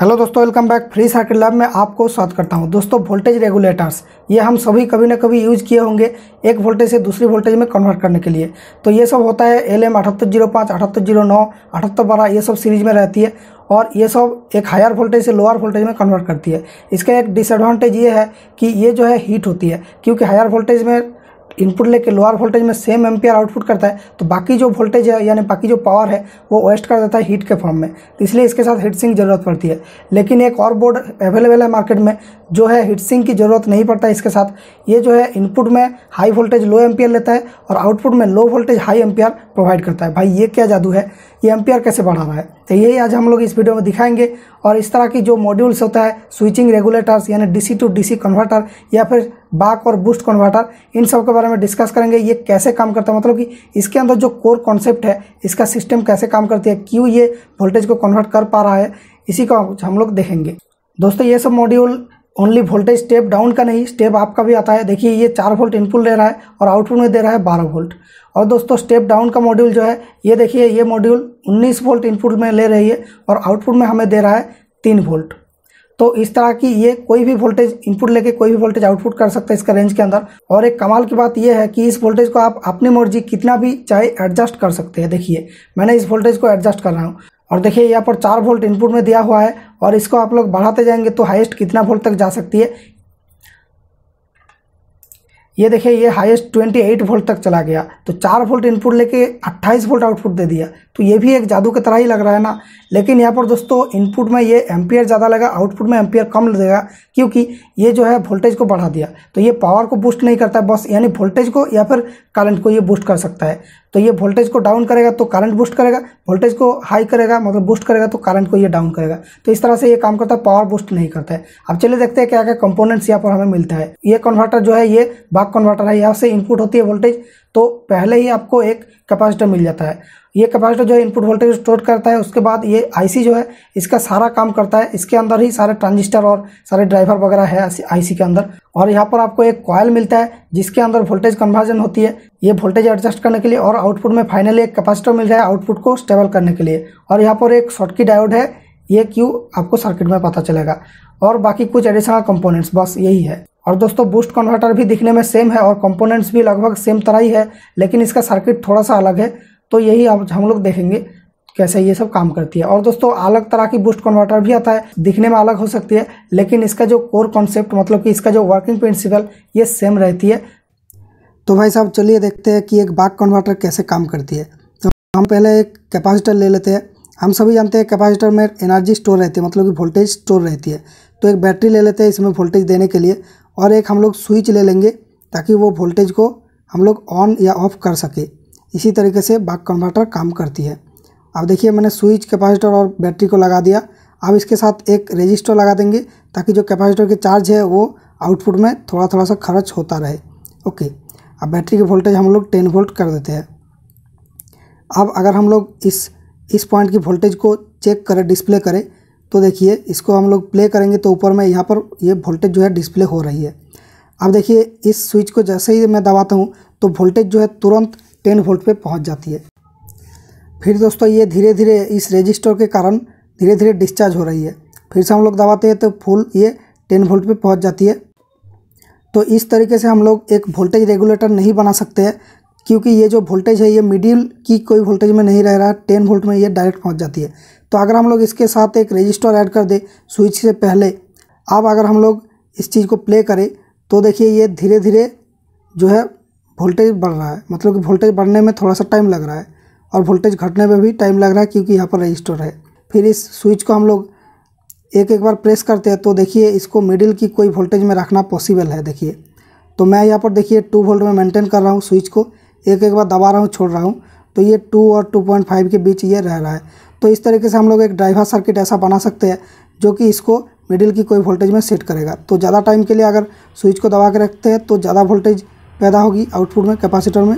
hello दोस्तों welcome back free circuit lab में आपको स्वागत करता हूं दोस्तों वोल्टेज रेगुलेटर्स ये हम सभी कभी ना कभी यूज किए होंगे एक वोल्टेज से दूसरी वोल्टेज में कन्वर्ट करने के लिए तो ये सब होता है एल एम अठहत्तर जीरो पाँच अठहत्तर जीरो नौ अठहत्तर बारह ये सब सीरीज में रहती है और ये सब एक हायर वोल्टेज से लोअर वोल्टेज में कन्वर्ट करती है इसका एक डिसएडवांटेज ये है कि ये जो है हीट होती है क्योंकि हायर वोल्टेज में इनपुट लेके लोअर वोल्टेज में सेम एम्पियर आउटपुट करता है तो बाकी जो वोल्टेज है यानी बाकी जो पावर है वो वेस्ट कर देता है हीट के फॉर्म में तो इसलिए इसके साथ हीट सिंक ज़रूरत पड़ती है लेकिन एक और बोर्ड अवेलेबल है मार्केट में जो है हीट सिंक की ज़रूरत नहीं पड़ता इसके साथ ये जो है इनपुट में हाई वोल्टेज लो एम्पियर लेता है और आउटपुट में low voltage high ampere provide करता है भाई ये क्या जादू है ये एम्पियर कैसे बढ़ा रहा है तो यही आज हम लोग इस वीडियो में दिखाएंगे और इस तरह की जो मॉड्यूल्स होता है स्विचिंग रेगुलेटर्स यानी डीसी टू डीसी कन्वर्टर या फिर बाक और बूस्ट कन्वर्टर इन सब के बारे में डिस्कस करेंगे ये कैसे काम करता है मतलब कि इसके अंदर जो कोर कॉन्सेप्ट है इसका सिस्टम कैसे काम करती है क्यों ये वोल्टेज को कन्वर्ट कर पा रहा है इसी को हम लोग देखेंगे दोस्तों ये सब module only voltage step down का नहीं स्टेप आपका भी आता है देखिए ये चार वोल्ट इनपुट ले रहा है और आउटपुट में दे रहा है बारह वोल्ट और दोस्तों स्टेप डाउन का मॉड्यूल जो है ये देखिए ये मॉड्यूल उन्नीस वोल्ट इनपुट में ले रही है और आउटपुट में हमें दे रहा है तीन वोल्ट तो इस तरह की ये कोई भी वोल्टेज इनपुट लेके कोई भी वोल्टेज आउटपुट कर सकता है इसका रेंज के अंदर और एक कमाल की बात यह है कि इस वोल्टेज को आप अपनी मर्जी कितना भी चाहे एडजस्ट कर सकते हैं देखिए मैंने इस वोल्टेज को एडजस्ट कर रहा हूँ और देखिए यहाँ पर चार वोल्ट इनपुट में दिया हुआ है और इसको आप लोग बढ़ाते जाएंगे तो हाईएस्ट कितना वोल्ट तक जा सकती है ये देखिए ये हाईएस्ट 28 वोल्ट तक चला गया तो चार वोल्ट इनपुट लेके 28 वोल्ट आउटपुट दे दिया तो ये भी एक जादू की तरह ही लग रहा है ना लेकिन यहाँ पर दोस्तों इनपुट में ये एम्पियर ज़्यादा लगा आउटपुट में एम्पियर कम लगेगा क्योंकि ये जो है वोल्टेज को बढ़ा दिया तो ये पावर को बूस्ट नहीं करता बस यानी वोल्टेज को या फिर करंट को ये बूस्ट कर सकता है तो ये वोल्टेज को डाउन करेगा तो करंट बूस्ट करेगा वोल्टेज को हाई करेगा मतलब बूस्ट करेगा तो करंट को ये डाउन करेगा तो इस तरह से ये काम करता है पावर बूस्ट नहीं करता है अब चलिए देखते हैं क्या क्या कंपोनेंट्स यहाँ पर हमें मिलता है ये कन्वर्टर जो है ये बाग कन्वर्टर है यहाँ से इनपुट होती है वोल्टेज तो पहले ही आपको एक कैपेसिटर मिल जाता है ये कैपेसिटर जो है इनपुट वोल्टेज स्टोर करता है उसके बाद ये आईसी जो है इसका सारा काम करता है इसके अंदर ही सारे ट्रांजिस्टर और सारे ड्राइवर वगैरह है आईसी के अंदर और यहाँ पर आपको एक कॉयल मिलता है जिसके अंदर वोल्टेज कन्वर्जन होती है ये वोल्टेज एडजस्ट करने के लिए और आउटपुट में फाइनली एक कैपेसिटर मिल जाए आउटपुट को स्टेबल करने के लिए और यहाँ पर एक शॉर्ट की डायोड है ये क्यू आपको सर्किट में पता चलेगा और बाकी कुछ एडिशनल कंपोनेंट्स बस यही है और दोस्तों बूस्ट कन्वर्टर भी दिखने में सेम है और कंपोनेंट्स भी लगभग सेम तरह ही है लेकिन इसका सर्किट थोड़ा सा अलग है तो यही अब हम लोग देखेंगे कैसे ये सब काम करती है और दोस्तों अलग तरह की बूस्ट कन्वर्टर भी आता है दिखने में अलग हो सकती है लेकिन इसका जो कोर कॉन्सेप्ट मतलब कि इसका जो वर्किंग प्रिंसिपल ये सेम रहती है तो भाई साहब चलिए देखते हैं कि एक बाग कन्वर्टर कैसे काम करती है तो हम पहले एक कैपेसिटर ले लेते हैं हम सभी जानते हैं कैपेसिटर में एनर्जी स्टोर रहती है मतलब कि वोल्टेज स्टोर रहती है तो एक बैटरी ले लेते हैं इसमें वोल्टेज देने के लिए और एक हम लोग स्विच ले लेंगे ताकि वो वोल्टेज को हम लोग ऑन या ऑफ कर सके इसी तरीके से बाक कन्वर्टर काम करती है अब देखिए मैंने स्विच कैपेसिटर और बैटरी को लगा दिया अब इसके साथ एक रजिस्टर लगा देंगे ताकि जो कैपेसिटर के चार्ज है वो आउटपुट में थोड़ा थोड़ा सा खर्च होता रहे ओके अब बैटरी की वोल्टेज हम लोग टेन वोल्ट कर देते हैं अब अगर हम लोग इस इस पॉइंट की वोल्टेज को चेक करें डिस्प्ले करें तो देखिए इसको हम लोग प्ले करेंगे तो ऊपर में यहाँ पर ये वोल्टेज जो है डिस्प्ले हो रही है अब देखिए इस स्विच को जैसे ही मैं दबाता हूँ तो वोल्टेज जो है तुरंत टेन वोल्ट पे पहुँच जाती है फिर दोस्तों ये धीरे धीरे इस रजिस्टर के कारण धीरे धीरे डिस्चार्ज हो रही है फिर से हम लोग दबाते हैं तो फुल ये टेन वोल्ट पे पहुँच जाती है तो इस तरीके से हम लोग एक वोल्टेज रेगुलेटर नहीं बना सकते हैं क्योंकि ये जो वोल्टेज है ये मिडिल की कोई वोल्टेज में नहीं रह रहा है टेन वोल्ट में ये डायरेक्ट पहुंच जाती है तो अगर हम लोग इसके साथ एक रजिस्टर ऐड कर दें स्विच से पहले अब अगर हम लोग इस चीज़ को प्ले करें तो देखिए ये धीरे धीरे जो है वोल्टेज बढ़ रहा है मतलब कि वोल्टेज बढ़ने में थोड़ा सा टाइम लग रहा है और वोल्टेज घटने में भी टाइम लग रहा है क्योंकि यहाँ पर रजिस्टर है फिर इस स्विच को हम लोग एक एक बार प्रेस करते हैं तो देखिए इसको मिडिल की कोई वोल्टेज में रखना पॉसिबल है देखिए तो मैं यहाँ पर देखिए टू वोल्ट में मेंटेन कर रहा हूँ स्विच को एक एक बार दबा रहा हूँ छोड़ रहा हूँ तो ये टू और टू पॉइंट फाइव के बीच ये रह रहा है तो इस तरीके से हम लोग एक ड्राइवर सर्किट ऐसा बना सकते हैं जो कि इसको मिडिल की कोई वोल्टेज में सेट करेगा तो ज़्यादा टाइम के लिए अगर स्विच को दबा के रखते हैं तो ज़्यादा वोल्टेज पैदा होगी आउटपुट में कैपेसिटर में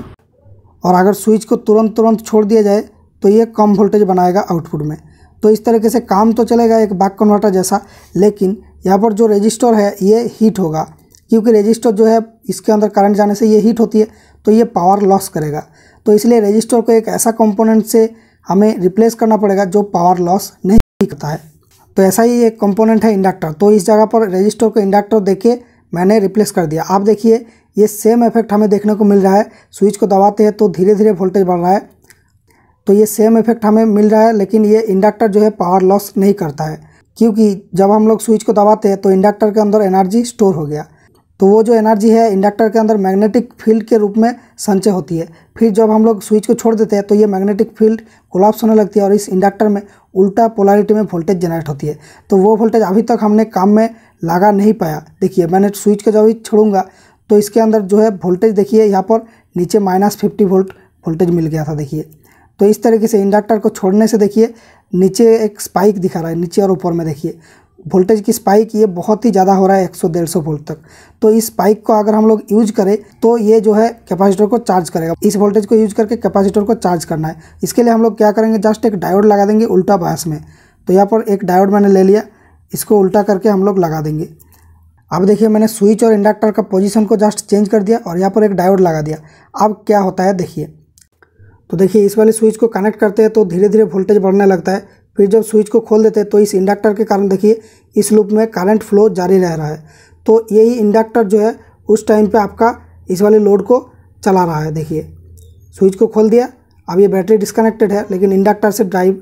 और अगर स्विच को तुरंत तुरंत छोड़ दिया जाए तो ये कम वोल्टेज बनाएगा आउटपुट में तो इस तरीके से काम तो चलेगा एक बाक कन्वर्टर जैसा लेकिन यहाँ पर जो रजिस्टर है ये हीट होगा क्योंकि रजिस्टर जो है इसके अंदर करंट जाने से ये हीट होती है तो ये पावर लॉस करेगा तो इसलिए रजिस्टर को एक ऐसा कंपोनेंट से हमें रिप्लेस करना पड़ेगा जो पावर लॉस नहीं करता है तो ऐसा ही एक कंपोनेंट है इंडक्टर तो इस जगह पर रजिस्टर को इंडक्टर देके मैंने रिप्लेस कर दिया आप देखिए ये सेम इफेक्ट हमें देखने को मिल रहा है स्विच को दबाते हैं तो धीरे धीरे वोल्टेज बढ़ रहा है तो ये सेम इफेक्ट हमें मिल रहा है लेकिन ये इंडक्टर जो है पावर लॉस नहीं करता है क्योंकि जब हम लोग स्विच को दबाते हैं तो इंडक्टर के अंदर एनर्जी स्टोर हो गया तो वो जो एनर्जी है इंडक्टर के अंदर मैग्नेटिक फील्ड के रूप में संचय होती है फिर जब हम लोग स्विच को छोड़ देते हैं तो ये मैग्नेटिक फील्ड कोलाप्स होने लगती है और इस इंडक्टर में उल्टा पोलारिटी में वोल्टेज जनरेट होती है तो वो वोल्टेज अभी तक हमने काम में लगा नहीं पाया देखिए मैंने स्विच को जब भी छोड़ूंगा तो इसके अंदर जो है वोल्टेज देखिए यहाँ पर नीचे माइनस फिफ्टी वोल्ट वोल्टेज मिल गया था देखिए तो इस तरीके से इंडक्टर को छोड़ने से देखिए नीचे एक स्पाइक दिखा रहा है नीचे और ऊपर में देखिए वोल्टेज की स्पाइक ये बहुत ही ज़्यादा हो रहा है एक सौ डेढ़ सौ वोल्ट तक तो इस स्पाइक को अगर हम लोग यूज करें तो ये जो है कैपेसिटर को चार्ज करेगा इस वोल्टेज को यूज करके कैपेसिटर को चार्ज करना है इसके लिए हम लोग क्या करेंगे जस्ट एक डायोड लगा देंगे उल्टा बायस में तो यहाँ पर एक डायोड मैंने ले लिया इसको उल्टा करके हम लोग लगा देंगे अब देखिए मैंने स्विच और इंडक्टर का पोजिशन को जस्ट चेंज कर दिया और यहाँ पर एक डायोड लगा दिया अब क्या होता है देखिए तो देखिए इस वाले स्विच को कनेक्ट करते हैं तो धीरे धीरे वोल्टेज बढ़ने लगता है फिर जब स्विच को खोल देते हैं तो इस इंडक्टर के कारण देखिए इस लूप में करंट फ्लो जारी रह रहा है तो यही इंडक्टर जो है उस टाइम पे आपका इस वाले लोड को चला रहा है देखिए स्विच को खोल दिया अब ये बैटरी डिस्कनेक्टेड है लेकिन इंडक्टर से ड्राइव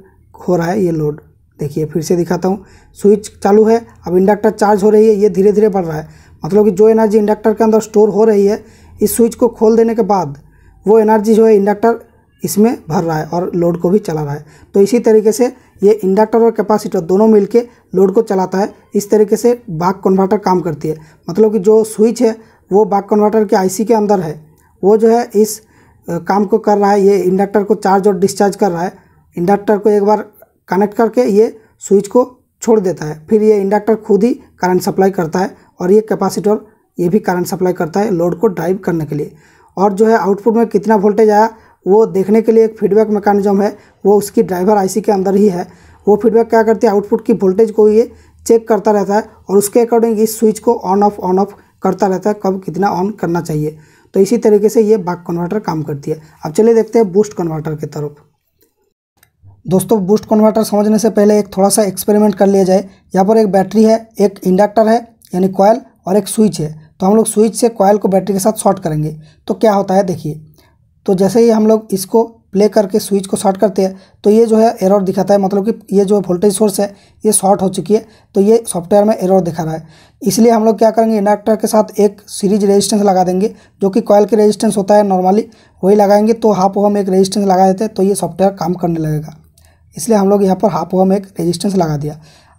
हो रहा है ये लोड देखिए फिर से दिखाता हूँ स्विच चालू है अब इंडक्टर चार्ज हो रही है ये धीरे धीरे बढ़ रहा है मतलब कि जो एनर्जी इंडक्टर के अंदर स्टोर हो रही है इस स्विच को खोल देने के बाद वो एनर्जी जो है इंडक्टर इसमें भर रहा है और लोड को भी चला रहा है तो इसी तरीके से ये इंडक्टर और कैपेसिटर दोनों मिलके लोड को चलाता है इस तरीके से बाग कन्वर्टर काम करती है मतलब कि जो स्विच है वो बाग कन्वर्टर के आईसी के अंदर है वो जो है इस काम को कर रहा है ये इंडक्टर को चार्ज और डिस्चार्ज कर रहा है इंडक्टर को एक बार कनेक्ट करके ये स्विच को छोड़ देता है फिर ये इंडक्टर खुद ही करंट सप्लाई करता है और ये कैपासीटर ये भी करंट सप्लाई करता है लोड को ड्राइव करने के लिए और जो है आउटपुट में कितना वोल्टेज आया वो देखने के लिए एक फीडबैक मैकेनिज्म है वो उसकी ड्राइवर आईसी के अंदर ही है वो फीडबैक क्या करती है आउटपुट की वोल्टेज को ये चेक करता रहता है और उसके अकॉर्डिंग इस स्विच को ऑन ऑफ ऑन ऑफ करता रहता है कब कितना ऑन करना चाहिए तो इसी तरीके से ये बाक कन्वर्टर काम करती है अब चलिए देखते हैं बूस्ट कन्वर्टर की तरफ दोस्तों बूस्ट कन्वर्टर समझने से पहले एक थोड़ा सा एक्सपेरिमेंट कर लिया जाए यहाँ पर एक बैटरी है एक इंडक्टर है यानी कॉयल और एक स्विच है तो हम लोग स्विच से कॉयल को बैटरी के साथ शॉर्ट करेंगे तो क्या होता है देखिए तो जैसे ही हम लोग इसको प्ले करके स्विच को शॉर्ट करते हैं तो ये जो है एरर दिखाता है मतलब कि ये जो वोल्टेज सोर्स है ये शॉर्ट हो चुकी है तो ये सॉफ्टवेयर में एरर दिखा रहा है इसलिए हम लोग क्या करेंगे इंडक्टर के साथ एक सीरीज रेजिस्टेंस लगा देंगे जो कि कॉयल के रेजिस्टेंस होता है नॉर्मली वही लगाएंगे तो हाफ ओहम एक रजिस्टेंस लगा देते हैं तो ये सॉफ्टवेयर काम करने लगेगा इसलिए हम लोग यहाँ पर हाफ ओहम एक रजिस्टेंस लगा दिया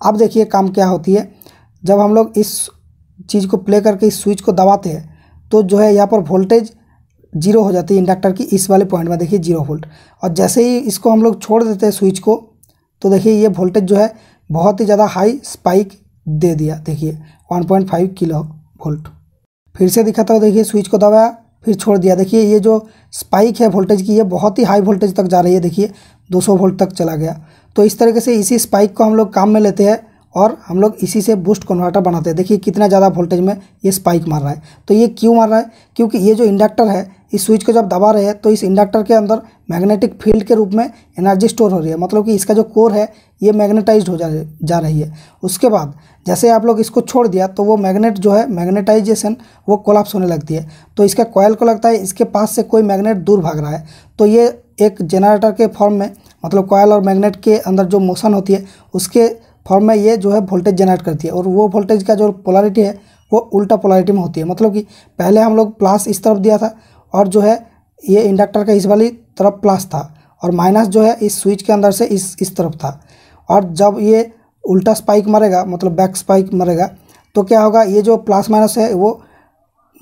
अब देखिए काम क्या होती है जब हम लोग इस चीज़ को प्ले करके इस स्विच को दबाते हैं तो जो है यहाँ पर वोल्टेज जीरो हो जाती है इंडक्टर की इस वाले पॉइंट में देखिए जीरो वोल्ट और जैसे ही इसको हम लोग छोड़ देते हैं स्विच को तो देखिए ये वोल्टेज जो है बहुत ही ज़्यादा हाई स्पाइक दे दिया देखिए 1.5 किलो वोल्ट फिर से दिखाता हूँ देखिए स्विच को दबाया फिर छोड़ दिया देखिए ये जो स्पाइक है वोल्टेज की ये बहुत ही हाई वोल्टेज तक जा रही है देखिए 200 वोल्ट तक चला गया तो इस तरीके से इसी स्पाइक को हम लोग काम में लेते हैं और हम लोग इसी से बूस्ट कन्वर्टर बनाते हैं देखिए कितना ज़्यादा वोल्टेज में ये स्पाइक मार रहा है तो ये क्यों मार रहा है क्योंकि ये जो इंडक्टर है इस स्विच को जब दबा रहे हैं तो इस इंडक्टर के अंदर मैग्नेटिक फील्ड के रूप में एनर्जी स्टोर हो रही है मतलब कि इसका जो कोर है ये मैग्नेटाइज हो जा जा रही है उसके बाद जैसे आप लोग इसको छोड़ दिया तो वो मैग्नेट जो है मैग्नेटाइजेशन वो कोलाप्स होने लगती है तो इसका कॉयल को लगता है इसके पास से कोई मैग्नेट दूर भाग रहा है तो ये एक जनरेटर के फॉर्म में मतलब कॉयल और मैग्नेट के अंदर जो मोशन होती है उसके फॉर्म में ये जो है वोल्टेज जनरेट करती है और वो वोल्टेज का जो पोलारिटी है वो उल्टा पोलारिटी में होती है मतलब कि पहले हम लोग प्लस इस तरफ दिया था और जो है ये इंडक्टर का इस वाली तरफ प्लस था और माइनस जो है इस स्विच के अंदर से इस इस तरफ था और जब ये उल्टा स्पाइक मरेगा मतलब बैक स्पाइक मरेगा तो क्या होगा ये जो प्लस माइनस है वो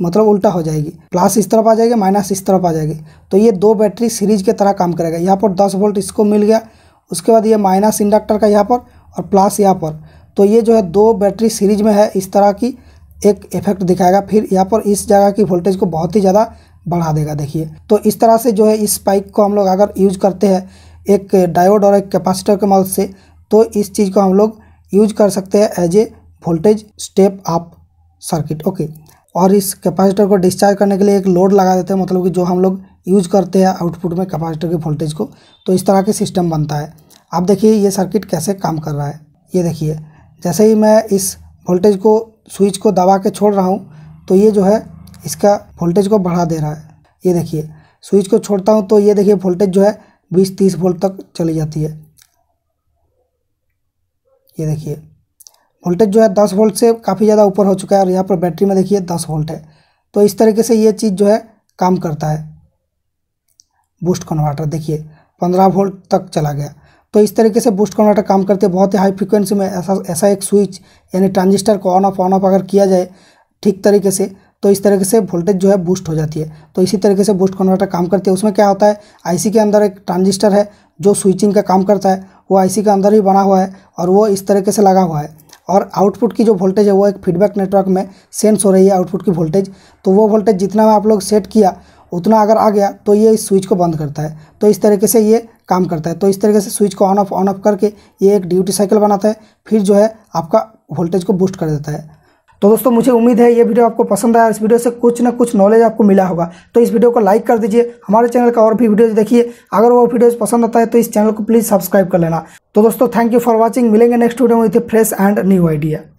मतलब उल्टा हो जाएगी प्लस इस तरफ आ जाएगी माइनस इस तरफ आ जाएगी तो ये दो बैटरी सीरीज के तरह काम करेगा यहाँ पर 10 वोल्ट इसको मिल गया उसके बाद ये माइनस इंडक्टर का यहाँ पर और प्लस यहाँ पर तो ये जो है दो बैटरी सीरीज में है इस तरह की एक इफेक्ट दिखाएगा फिर यहाँ पर इस जगह की वोल्टेज को बहुत ही ज़्यादा बढ़ा देगा देखिए तो इस तरह से जो है इस पाइप को हम लोग अगर यूज करते हैं एक डायोड और एक कैपेसिटर के मदद से तो इस चीज़ को हम लोग यूज कर सकते हैं as a voltage step up circuit okay और इस कैपेसिटर को डिस्चार्ज करने के लिए एक लोड लगा देते हैं मतलब कि जो हम लोग यूज करते हैं आउटपुट में कैपेसिटर के वोल्टेज को तो इस तरह के सिस्टम बनता है अब देखिए ये सर्किट कैसे काम कर रहा है ये देखिए जैसे ही मैं इस वोल्टेज को स्विच को दबा के छोड़ रहा हूँ तो ये जो है इसका वोल्टेज को बढ़ा दे रहा है ये देखिए स्विच को छोड़ता हूँ तो ये देखिए वोल्टेज जो है बीस तीस वोल्ट तक चली जाती है ये देखिए वोल्टेज जो है दस वोल्ट से काफ़ी ज़्यादा ऊपर हो चुका है और यहाँ पर बैटरी में देखिए दस वोल्ट है तो इस तरीके से ये चीज़ जो है काम करता है बूस्ट कन्वर्टर देखिए पंद्रह वोल्ट तक चला गया तो इस तरीके से बूस्ट कन्वर्टर काम करते हैं बहुत ही हाई फ्रिक्वेंसी में ऐसा ऐसा एक स्विच यानी ट्रांजिस्टर को ऑन ऑफ ऑन ऑफ अगर किया जाए ठीक तरीके से तो इस तरीके से वोल्टेज जो है बूस्ट हो जाती है तो इसी तरीके से बूस्ट कन्वर्टर काम करती है उसमें क्या होता है आईसी के अंदर एक ट्रांजिस्टर है जो स्विचिंग का काम करता है वो आईसी के अंदर ही बना हुआ है और वो इस तरीके से लगा हुआ है और आउटपुट की जो वोल्टेज है वो एक फीडबैक नेटवर्क में सेंस हो रही है आउटपुट की वोल्टेज तो वो वोल्टेज जितना आप लोग सेट किया उतना अगर आ गया तो ये इस स्विच को बंद करता है तो इस तरीके से ये काम करता है तो इस तरीके से स्विच को ऑन ऑफ ऑन ऑफ करके ये एक ड्यूटी साइकिल बनाता है फिर जो है आपका वोल्टेज को बूस्ट कर देता है तो दोस्तों मुझे उम्मीद है ये वीडियो आपको पसंद आया इस वीडियो से कुछ ना कुछ नॉलेज आपको मिला होगा तो इस वीडियो को लाइक कर दीजिए हमारे चैनल का और भी वीडियोज देखिए अगर वो वीडियोज पसंद आता है तो इस चैनल को प्लीज़ सब्सक्राइब कर लेना तो दोस्तों थैंक यू फॉर वॉचिंग मिलेंगे नेक्स्ट वीडियो में with fresh and new idea